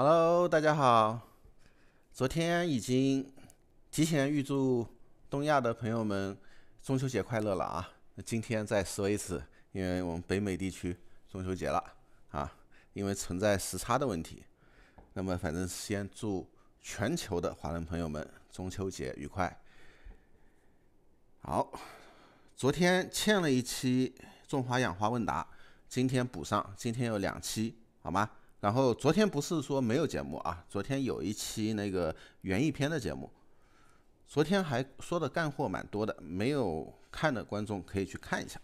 Hello，大家好。昨天已经提前预祝东亚的朋友们中秋节快乐了啊。那今天再说一次，因为我们北美地区中秋节了啊，因为存在时差的问题。那么反正先祝全球的华人朋友们中秋节愉快。好，昨天欠了一期《中华养花问答》，今天补上。今天有两期，好吗？然后昨天不是说没有节目啊？昨天有一期那个园艺篇的节目，昨天还说的干货蛮多的，没有看的观众可以去看一下。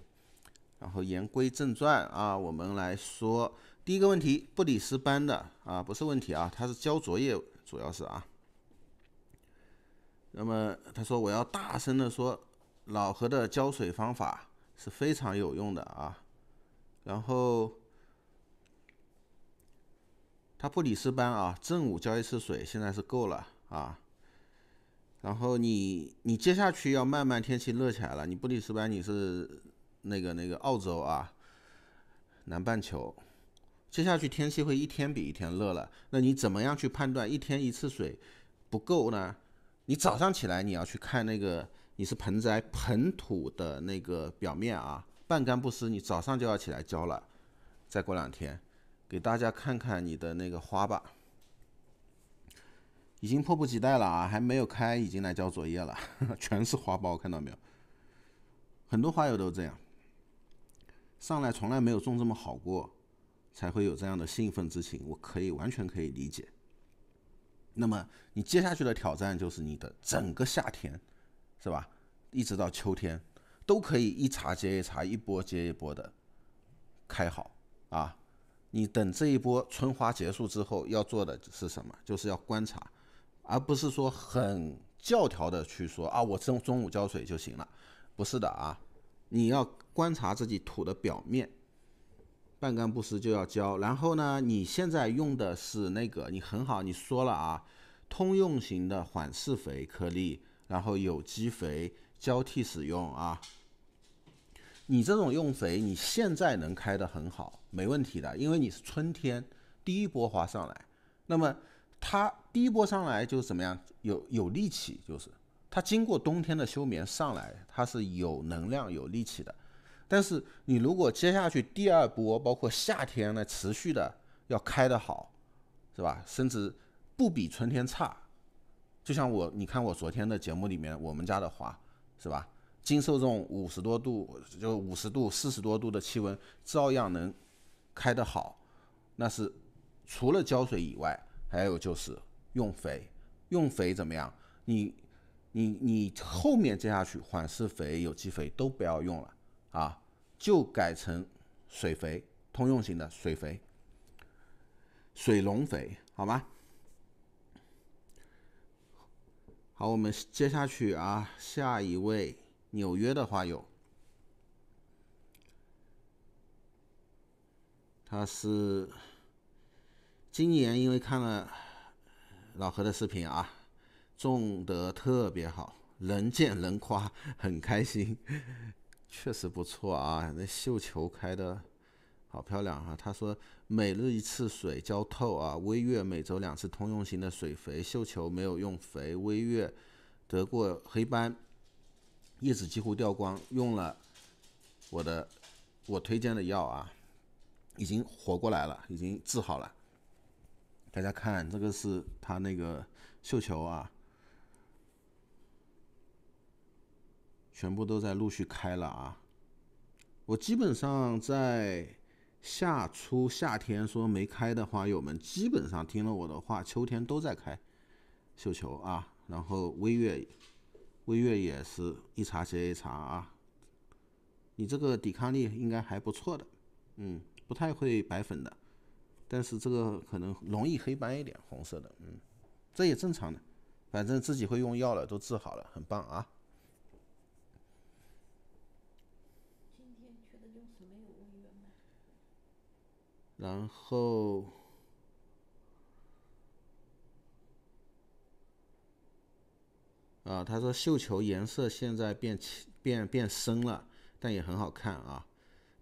然后言归正传啊，我们来说第一个问题，布里斯班的啊不是问题啊，他是交作业主要是啊。那么他说我要大声的说，老何的浇水方法是非常有用的啊。然后。它布里斯班啊，正午浇一次水，现在是够了啊。然后你你接下去要慢慢天气热起来了，你布里斯班你是那个那个澳洲啊，南半球，接下去天气会一天比一天热了。那你怎么样去判断一天一次水不够呢？你早上起来你要去看那个你是盆栽盆土的那个表面啊，半干不湿，你早上就要起来浇了，再过两天。给大家看看你的那个花吧，已经迫不及待了啊！还没有开，已经来交作业了，全是花苞，看到没有？很多花友都这样，上来从来没有种这么好过，才会有这样的兴奋之情，我可以完全可以理解。那么你接下去的挑战就是你的整个夏天，是吧？一直到秋天，都可以一茬接一茬，一波接一波的开好啊！你等这一波春花结束之后，要做的是什么？就是要观察，而不是说很教条的去说啊，我中中午浇水就行了，不是的啊，你要观察自己土的表面，半干不湿就要浇。然后呢，你现在用的是那个，你很好，你说了啊，通用型的缓释肥颗粒，然后有机肥交替使用啊。你这种用肥，你现在能开得很好，没问题的，因为你是春天第一波花上来，那么它第一波上来就怎么样？有有力气，就是它经过冬天的休眠上来，它是有能量有力气的。但是你如果接下去第二波，包括夏天呢，持续的要开得好，是吧？甚至不比春天差。就像我，你看我昨天的节目里面，我们家的花，是吧？经受这种五十多度，就五十度、四十多度的气温，照样能开得好。那是除了浇水以外，还有就是用肥。用肥怎么样？你、你、你后面接下去，缓释肥、有机肥都不要用了啊，就改成水肥，通用型的水肥，水溶肥，好吗？好，我们接下去啊，下一位。纽约的话有，他是今年因为看了老何的视频啊，种得特别好，人见人夸，很开心，确实不错啊。那绣球开的好漂亮哈，他说每日一次水浇透啊，微月每周两次通用型的水肥，绣球没有用肥，微月得过黑斑。叶子几乎掉光，用了我的我推荐的药啊，已经活过来了，已经治好了。大家看，这个是它那个绣球啊，全部都在陆续开了啊。我基本上在夏初、夏天说没开的花友们，基本上听了我的话，秋天都在开绣球啊，然后微月。微月也是一茬接一茬啊，你这个抵抗力应该还不错的，嗯，不太会白粉的，但是这个可能容易黑斑一点，红色的，嗯，这也正常的，反正自己会用药了，都治好了，很棒啊。然后。啊，他说绣球颜色现在变浅、变变深了，但也很好看啊。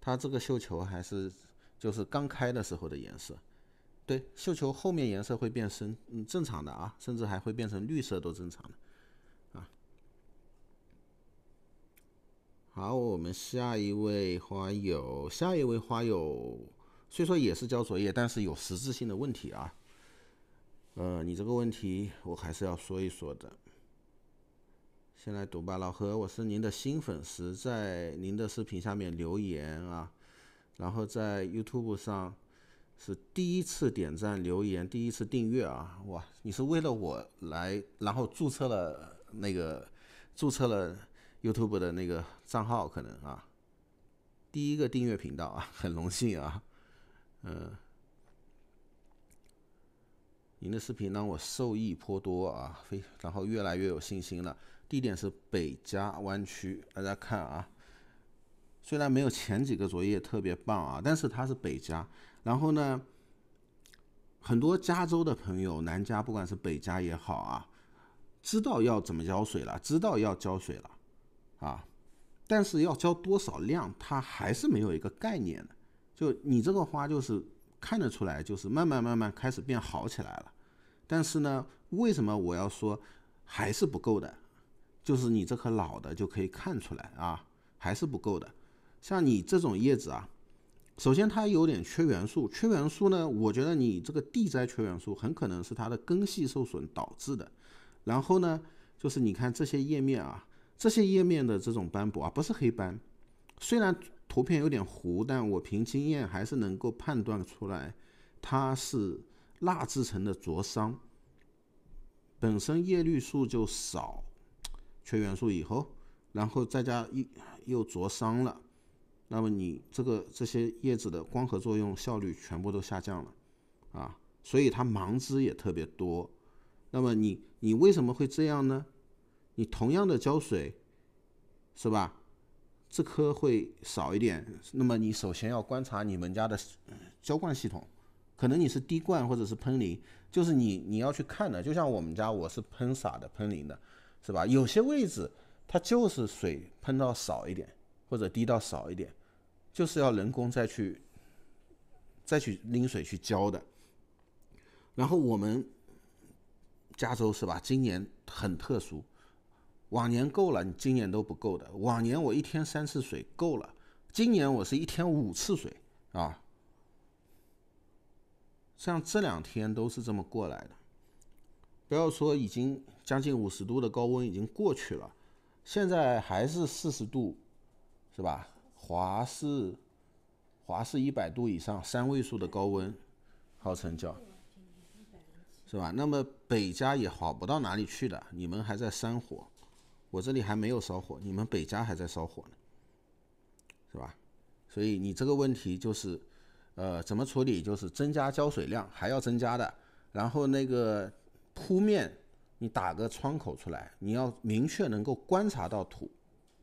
他这个绣球还是就是刚开的时候的颜色，对，绣球后面颜色会变深，嗯，正常的啊，甚至还会变成绿色都正常的啊。好，我们下一位花友，下一位花友，虽说也是交作业，但是有实质性的问题啊。呃，你这个问题我还是要说一说的。先来读吧，老何，我是您的新粉丝，在您的视频下面留言啊，然后在 YouTube 上是第一次点赞、留言、第一次订阅啊，哇，你是为了我来，然后注册了那个注册了 YouTube 的那个账号，可能啊，第一个订阅频道啊，很荣幸啊，嗯，您的视频让我受益颇多啊，非，然后越来越有信心了。地点是北加湾区，大家看啊，虽然没有前几个作业特别棒啊，但是它是北加。然后呢，很多加州的朋友，南加不管是北加也好啊，知道要怎么浇水了，知道要浇水了啊，但是要浇多少量，它还是没有一个概念的。就你这个花，就是看得出来，就是慢慢慢慢开始变好起来了。但是呢，为什么我要说还是不够的？就是你这棵老的就可以看出来啊，还是不够的。像你这种叶子啊，首先它有点缺元素，缺元素呢，我觉得你这个地栽缺元素很可能是它的根系受损导致的。然后呢，就是你看这些叶面啊，这些叶面的这种斑驳啊，不是黑斑，虽然图片有点糊，但我凭经验还是能够判断出来，它是蜡制成的灼伤，本身叶绿素就少。缺元素以后，然后再加又又灼伤了，那么你这个这些叶子的光合作用效率全部都下降了，啊，所以它盲枝也特别多。那么你你为什么会这样呢？你同样的浇水，是吧？这棵会少一点。那么你首先要观察你们家的浇灌系统，可能你是滴灌或者是喷淋，就是你你要去看的。就像我们家，我是喷洒的喷淋的。是吧？有些位置它就是水喷到少一点，或者滴到少一点，就是要人工再去再去拎水去浇的。然后我们加州是吧？今年很特殊，往年够了，你今年都不够的。往年我一天三次水够了，今年我是一天五次水啊。像这两天都是这么过来的，不要说已经。将近五十度的高温已经过去了，现在还是四十度，是吧？华氏华氏一百度以上，三位数的高温，号称叫，是吧？那么北家也好不到哪里去的，你们还在山火，我这里还没有烧火，你们北家还在烧火呢，是吧？所以你这个问题就是，呃，怎么处理？就是增加浇水量，还要增加的，然后那个铺面。你打个窗口出来，你要明确能够观察到土，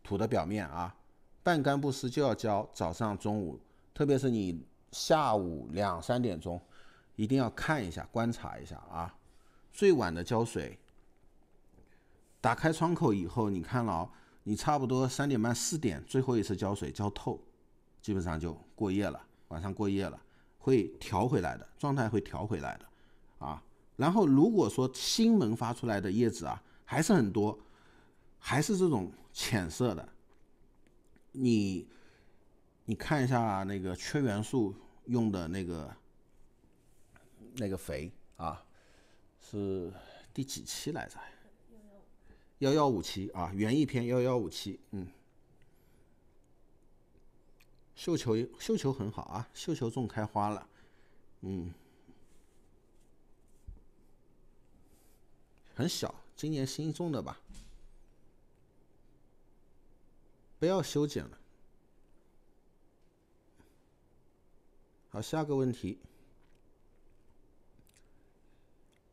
土的表面啊，半干不湿就要浇。早上、中午，特别是你下午两三点钟，一定要看一下，观察一下啊。最晚的浇水，打开窗口以后，你看了，你差不多三点半、四点最后一次浇水浇透，基本上就过夜了。晚上过夜了，会调回来的状态会调回来的，啊。然后，如果说新萌发出来的叶子啊，还是很多，还是这种浅色的，你你看一下那个缺元素用的那个那个肥啊，是第几期来着？幺幺五七啊，园艺篇幺幺五七，嗯，绣球绣球很好啊，绣球种开花了，嗯。很小，今年新种的吧。不要修剪了。好，下个问题。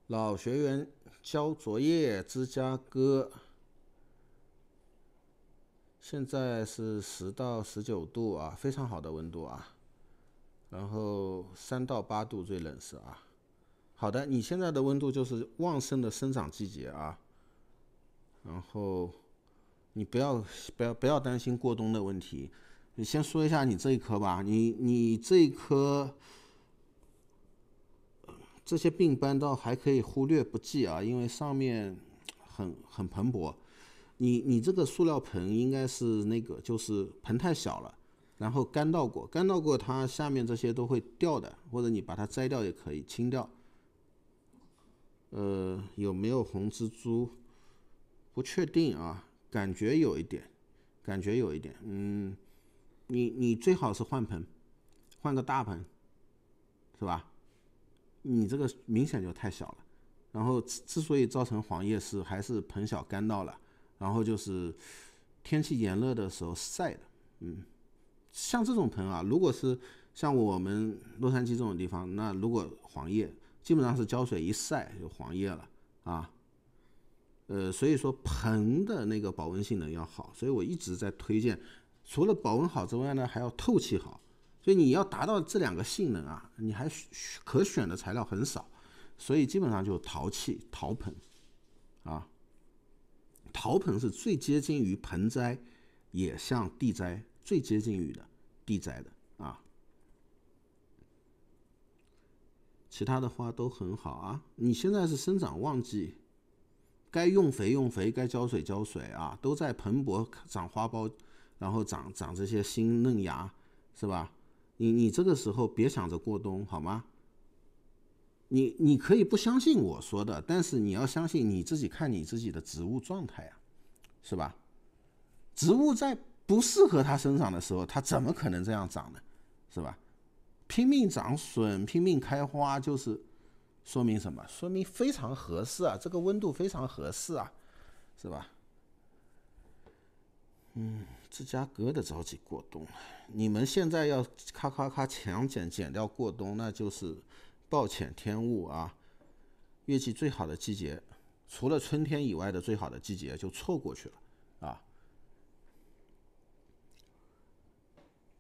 老学员交作业，芝加哥。现在是十到十九度啊，非常好的温度啊。然后三到八度最冷是啊。好的，你现在的温度就是旺盛的生长季节啊。然后你不要不要不要担心过冬的问题。你先说一下你这一颗吧，你你这一颗这些病斑倒还可以忽略不计啊，因为上面很很蓬勃。你你这个塑料盆应该是那个，就是盆太小了，然后干到过干到过，它下面这些都会掉的，或者你把它摘掉也可以清掉。呃，有没有红蜘蛛？不确定啊，感觉有一点，感觉有一点。嗯，你你最好是换盆，换个大盆，是吧？你这个明显就太小了。然后之之所以造成黄叶，是还是盆小干到了。然后就是天气炎热的时候晒的。嗯，像这种盆啊，如果是像我们洛杉矶这种地方，那如果黄叶。基本上是浇水一晒就黄叶了啊，呃，所以说盆的那个保温性能要好，所以我一直在推荐，除了保温好之外呢，还要透气好，所以你要达到这两个性能啊，你还可选的材料很少，所以基本上就是陶器陶盆，啊，陶盆是最接近于盆栽，也像地栽最接近于的地栽的。其他的花都很好啊，你现在是生长旺季，该用肥用肥，该浇水浇水啊，都在蓬勃长花苞，然后长长这些新嫩芽，是吧？你你这个时候别想着过冬，好吗？你你可以不相信我说的，但是你要相信你自己，看你自己的植物状态啊，是吧？植物在不适合它生长的时候，它怎么可能这样长呢？是吧？拼命长笋，拼命开花，就是说明什么？说明非常合适啊！这个温度非常合适啊，是吧？嗯，芝加哥的着急过冬，你们现在要咔咔咔强减减掉过冬，那就是暴殄天物啊！月季最好的季节，除了春天以外的最好的季节就错过去了。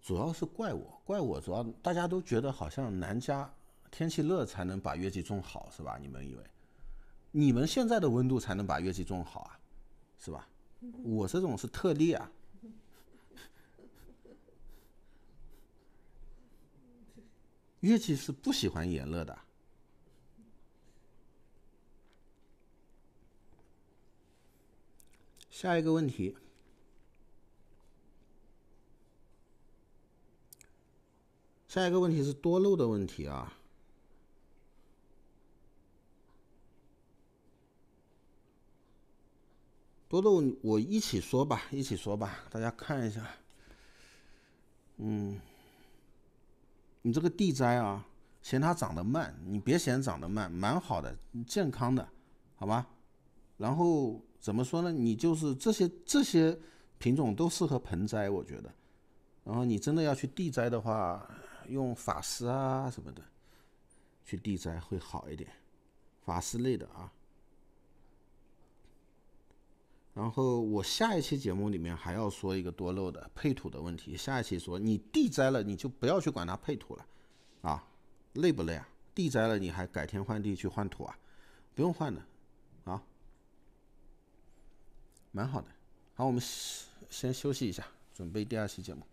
主要是怪我，怪我主要大家都觉得好像南疆天气热才能把月季种好，是吧？你们以为，你们现在的温度才能把月季种好啊，是吧？我这种是特例啊。月季是不喜欢炎热的。下一个问题。下一个问题是多肉的问题啊，多肉我一起说吧，一起说吧，大家看一下。嗯，你这个地栽啊，嫌它长得慢，你别嫌长得慢，蛮好的，健康的，好吧？然后怎么说呢？你就是这些这些品种都适合盆栽，我觉得。然后你真的要去地栽的话，用法师啊什么的去地栽会好一点，法师类的啊。然后我下一期节目里面还要说一个多漏的配土的问题，下一期说你地栽了你就不要去管它配土了啊，累不累啊？地栽了你还改天换地去换土啊？不用换的啊，蛮好的。好，我们先休息一下，准备第二期节目。